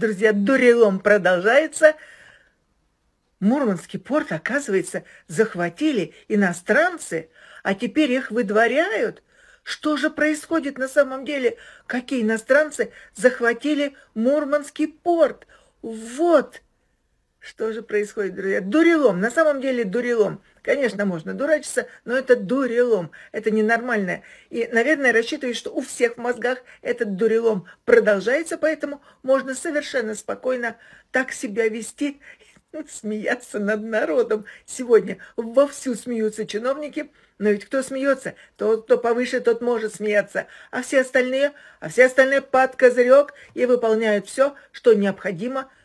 друзья, дурелом продолжается. Мурманский порт, оказывается, захватили иностранцы, а теперь их выдворяют. Что же происходит на самом деле? Какие иностранцы захватили Мурманский порт? Вот что же происходит, друзья. Дурелом, на самом деле дурелом. Конечно, можно дурачиться, но это дурелом, это ненормальное. И, наверное, рассчитываю, что у всех в мозгах этот дурелом продолжается, поэтому можно совершенно спокойно так себя вести, смеяться над народом. Сегодня вовсю смеются чиновники, но ведь кто смеется, тот, кто повыше, тот может смеяться, а все остальные, а все остальные под козырек и выполняют все, что необходимо –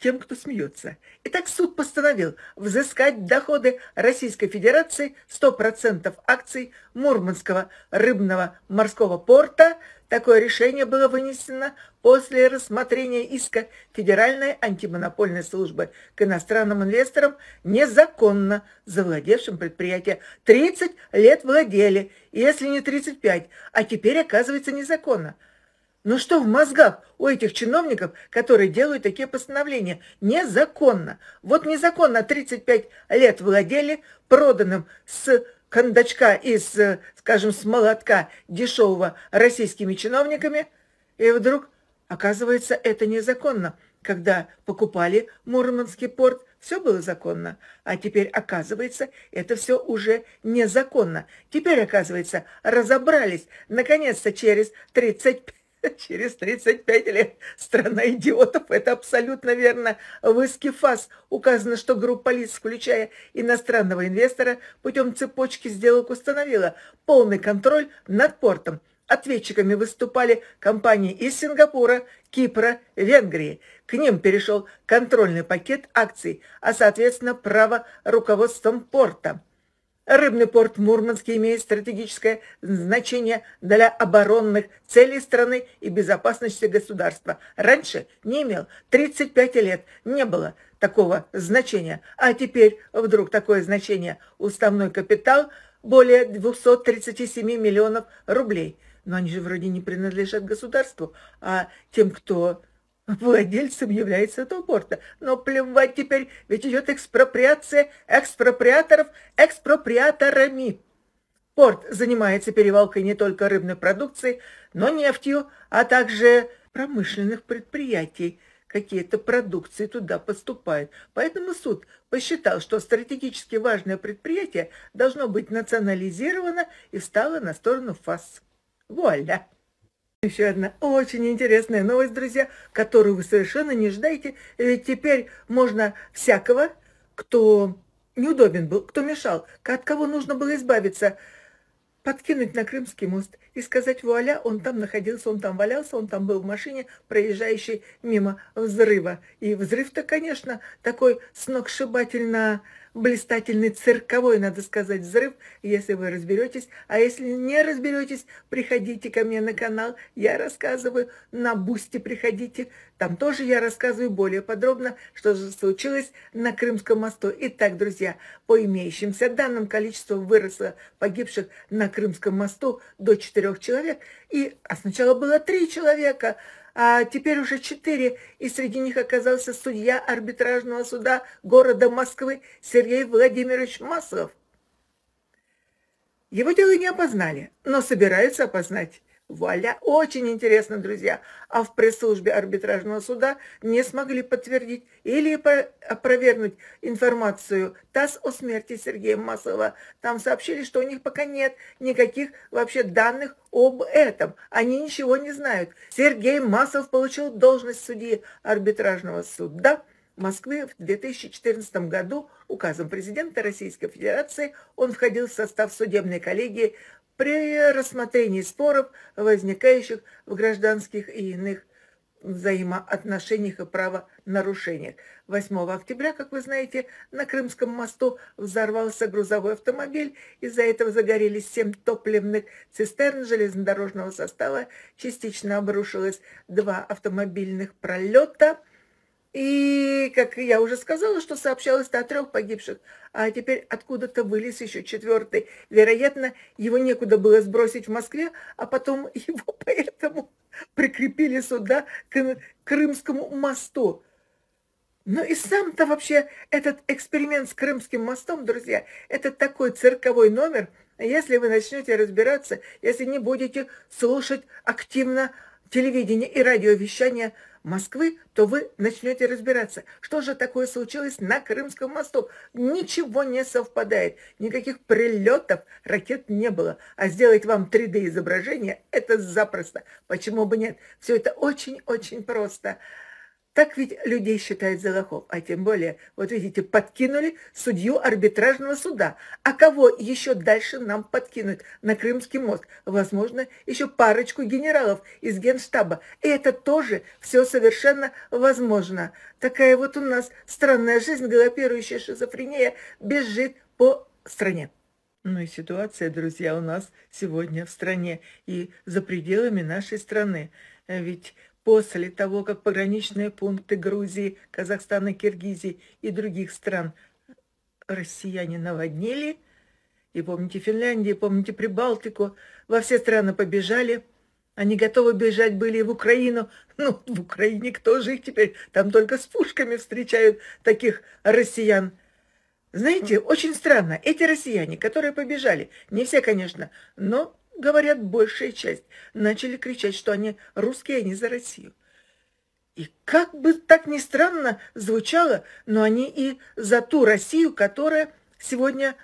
тем, кто смеется. Итак, суд постановил взыскать доходы Российской Федерации 100% акций Мурманского рыбного морского порта. Такое решение было вынесено после рассмотрения иска Федеральной антимонопольной службы к иностранным инвесторам, незаконно завладевшим предприятие. 30 лет владели, если не 35, а теперь оказывается незаконно – ну что в мозгах у этих чиновников, которые делают такие постановления? Незаконно. Вот незаконно 35 лет владели проданным с кондачка из, скажем, с молотка дешевого российскими чиновниками, и вдруг оказывается это незаконно. Когда покупали Мурманский порт, все было законно, а теперь, оказывается, это все уже незаконно. Теперь, оказывается, разобрались, наконец-то через 35 Через 35 лет страна идиотов – это абсолютно верно. В Искифас указано, что группа лиц, включая иностранного инвестора, путем цепочки сделок установила полный контроль над портом. Ответчиками выступали компании из Сингапура, Кипра, Венгрии. К ним перешел контрольный пакет акций, а, соответственно, право руководством порта. Рыбный порт Мурманский имеет стратегическое значение для оборонных целей страны и безопасности государства. Раньше не имел, 35 лет не было такого значения, а теперь вдруг такое значение. Уставной капитал более 237 миллионов рублей. Но они же вроде не принадлежат государству, а тем, кто Владельцем является этого порта. Но плевать теперь, ведь идет экспроприация экспроприаторов экспроприаторами. Порт занимается перевалкой не только рыбной продукции, но нефтью, а также промышленных предприятий. Какие-то продукции туда поступают. Поэтому суд посчитал, что стратегически важное предприятие должно быть национализировано и встало на сторону ФАС. Вуаля! Еще одна очень интересная новость, друзья, которую вы совершенно не ждаете, ведь теперь можно всякого, кто неудобен был, кто мешал, от кого нужно было избавиться, подкинуть на Крымский мост и сказать «Вуаля, он там находился, он там валялся, он там был в машине, проезжающей мимо взрыва». И взрыв-то, конечно, такой сногсшибательно блистательный цирковой, надо сказать, взрыв, если вы разберетесь. А если не разберетесь, приходите ко мне на канал, я рассказываю, на Бусти приходите, там тоже я рассказываю более подробно, что же случилось на Крымском мосту. Итак, друзья, по имеющимся данным, количество выросло погибших на Крымском мосту до четырех человек, и, а сначала было три человека, а теперь уже четыре, и среди них оказался судья арбитражного суда города Москвы Сергей Владимирович Маслов. Его дело не опознали, но собираются опознать. Вуаля! Очень интересно, друзья. А в пресс-службе арбитражного суда не смогли подтвердить или опровергнуть информацию ТАСС о смерти Сергея Маслова. Там сообщили, что у них пока нет никаких вообще данных об этом. Они ничего не знают. Сергей Маслов получил должность судьи арбитражного суда Москвы в 2014 году указом президента Российской Федерации он входил в состав судебной коллегии при рассмотрении споров, возникающих в гражданских и иных взаимоотношениях и правонарушениях. 8 октября, как вы знаете, на Крымском мосту взорвался грузовой автомобиль. Из-за этого загорелись 7 топливных цистерн железнодорожного состава. Частично обрушилось два автомобильных пролета – и, как я уже сказала, что сообщалось-то о трех погибших, а теперь откуда-то вылез еще четвертый. Вероятно, его некуда было сбросить в Москве, а потом его поэтому прикрепили сюда, к Крымскому мосту. Ну и сам-то вообще этот эксперимент с Крымским мостом, друзья, это такой цирковой номер, если вы начнете разбираться, если не будете слушать активно телевидение и радиовещание – Москвы, то вы начнете разбираться, что же такое случилось на Крымском мосту. Ничего не совпадает, никаких прилетов ракет не было. А сделать вам 3D-изображение – это запросто. Почему бы нет? Все это очень-очень просто. Так ведь людей считают за а тем более, вот видите, подкинули судью арбитражного суда. А кого еще дальше нам подкинуть на Крымский мост? Возможно, еще парочку генералов из генштаба. И это тоже все совершенно возможно. Такая вот у нас странная жизнь, галопирующая шизофрения бежит по стране. Ну и ситуация, друзья, у нас сегодня в стране и за пределами нашей страны. Ведь после того, как пограничные пункты Грузии, Казахстана, Киргизии и других стран россияне наводнили, и помните Финляндию, помните Прибалтику, во все страны побежали, они готовы бежать были и в Украину. Ну, в Украине кто же их теперь? Там только с пушками встречают таких россиян. Знаете, очень странно, эти россияне, которые побежали, не все, конечно, но говорят большая часть, начали кричать, что они русские, они а за Россию. И как бы так ни странно звучало, но они и за ту Россию, которая сегодня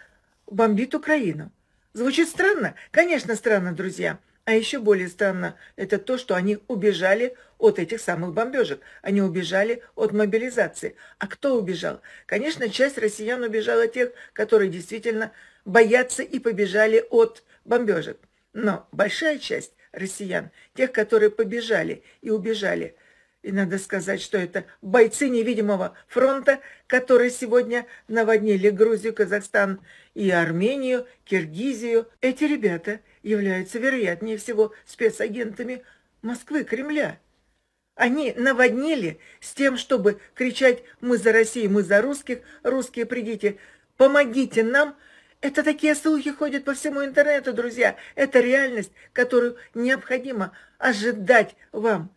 бомбит Украину. Звучит странно? Конечно, странно, друзья. А еще более странно это то, что они убежали от этих самых бомбежек. Они убежали от мобилизации. А кто убежал? Конечно, часть россиян убежала тех, которые действительно боятся и побежали от бомбежек. Но большая часть россиян, тех, которые побежали и убежали, и надо сказать, что это бойцы невидимого фронта, которые сегодня наводнили Грузию, Казахстан и Армению, Киргизию. Эти ребята являются, вероятнее всего, спецагентами Москвы, Кремля. Они наводнили с тем, чтобы кричать «Мы за Россию, мы за русских, русские придите, помогите нам!» Это такие слухи ходят по всему интернету, друзья. Это реальность, которую необходимо ожидать вам.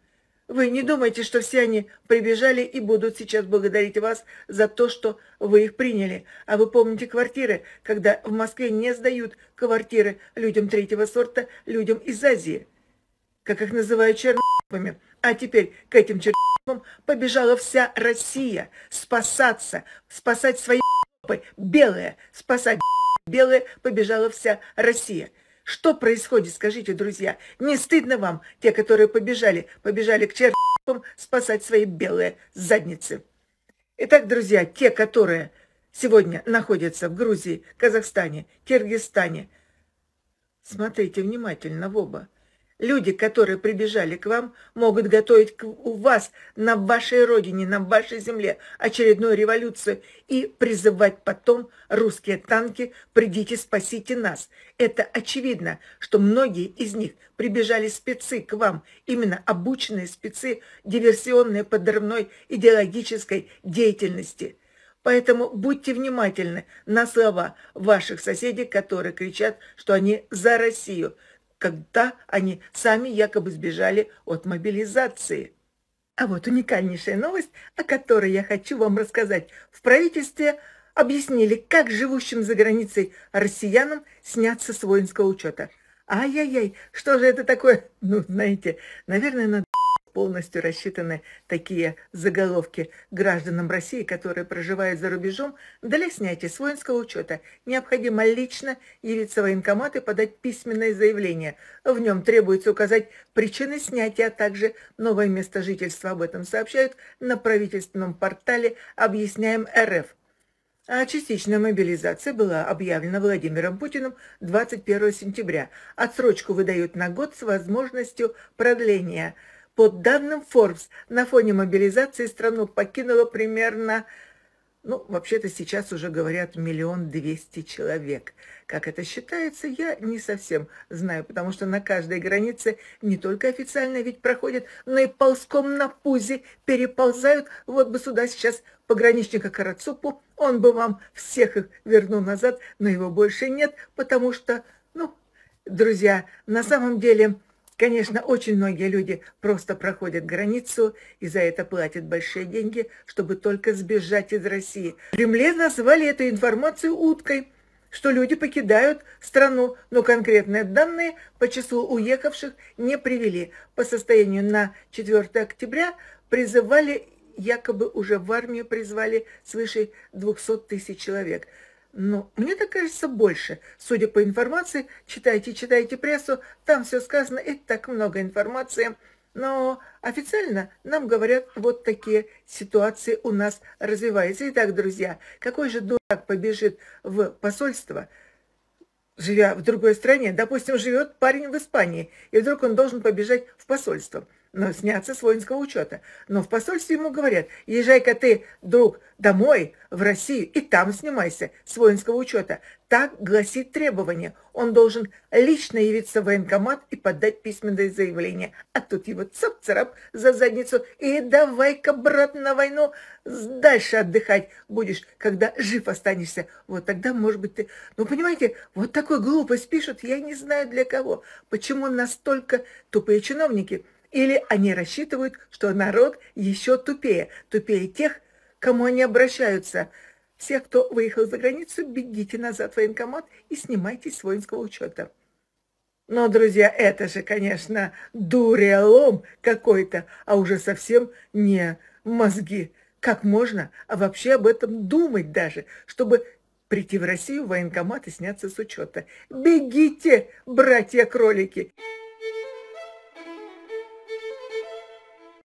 Вы не думайте, что все они прибежали и будут сейчас благодарить вас за то, что вы их приняли. А вы помните квартиры, когда в Москве не сдают квартиры людям третьего сорта, людям из Азии, как их называют черными. А теперь к этим черным побежала вся Россия спасаться, спасать свои белые, спасать белая побежала вся Россия. Что происходит, скажите, друзья? Не стыдно вам, те, которые побежали, побежали к чертам спасать свои белые задницы? Итак, друзья, те, которые сегодня находятся в Грузии, Казахстане, Киргизстане, смотрите внимательно в оба. Люди, которые прибежали к вам, могут готовить у вас на вашей родине, на вашей земле очередную революцию и призывать потом русские танки «Придите, спасите нас». Это очевидно, что многие из них прибежали спецы к вам, именно обученные спецы диверсионной, подрывной, идеологической деятельности. Поэтому будьте внимательны на слова ваших соседей, которые кричат, что они за Россию – когда они сами якобы сбежали от мобилизации. А вот уникальнейшая новость, о которой я хочу вам рассказать. В правительстве объяснили, как живущим за границей россиянам сняться с воинского учета. Ай-яй-яй, что же это такое? Ну, знаете, наверное, надо полностью рассчитаны такие заголовки гражданам России, которые проживают за рубежом, для снятия с воинского учета необходимо лично явиться в военкомат и подать письменное заявление. В нем требуется указать причины снятия, а также новое место жительства. Об этом сообщают на правительственном портале «Объясняем РФ». А частичная мобилизация была объявлена Владимиром Путиным 21 сентября. Отсрочку выдают на год с возможностью продления – по данным Forbes, на фоне мобилизации страну покинуло примерно, ну, вообще-то сейчас уже говорят, миллион двести человек. Как это считается, я не совсем знаю, потому что на каждой границе не только официально ведь проходят, но и ползком на пузе переползают. Вот бы сюда сейчас пограничника Карацупу, он бы вам всех их вернул назад, но его больше нет, потому что, ну, друзья, на самом деле Конечно, очень многие люди просто проходят границу и за это платят большие деньги, чтобы только сбежать из России. В Кремле назвали эту информацию уткой, что люди покидают страну, но конкретные данные по числу уехавших не привели. По состоянию на 4 октября призывали, якобы уже в армию призвали свыше 200 тысяч человек – ну, мне так кажется больше. Судя по информации, читайте, читайте прессу, там все сказано, и так много информации. Но официально нам говорят, вот такие ситуации у нас развиваются. Итак, друзья, какой же дурак побежит в посольство, живя в другой стране? Допустим, живет парень в Испании, и вдруг он должен побежать в посольство – но сняться с воинского учета. Но в посольстве ему говорят, езжай-ка ты, друг, домой, в Россию, и там снимайся с воинского учета. Так гласит требование. Он должен лично явиться в военкомат и подать письменное заявление. А тут его цап-царап за задницу, и давай-ка, брат, на войну дальше отдыхать будешь, когда жив останешься. Вот тогда, может быть, ты... Ну, понимаете, вот такую глупость пишут, я не знаю для кого. Почему настолько тупые чиновники – или они рассчитывают, что народ еще тупее, тупее тех, кому они обращаются. Все, кто выехал за границу, бегите назад в военкомат и снимайтесь с воинского учета. Но, друзья, это же, конечно, дурелом какой-то, а уже совсем не мозги. Как можно а вообще об этом думать даже, чтобы прийти в Россию в военкомат и сняться с учета? Бегите, братья-кролики!